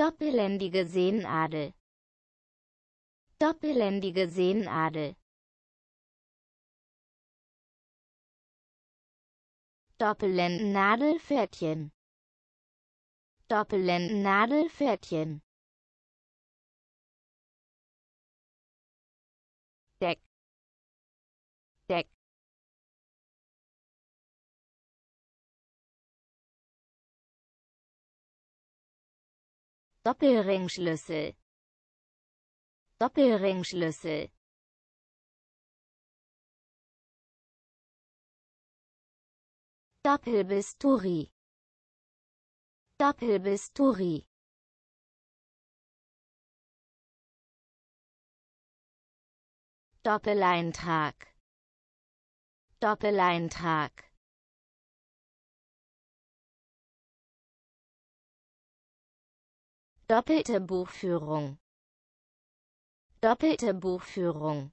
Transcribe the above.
Doppeländige Seenadel. Doppeländige Seenadel. Doppellendennadelpferdchen. Doppellendennadelpferdchen. Deck. Deck. Doppelringschlüssel Doppelringschlüssel Doppelbisturi Doppelbisturi Doppeleintrag Doppeleintrag Doppelte Buchführung. Doppelte Buchführung.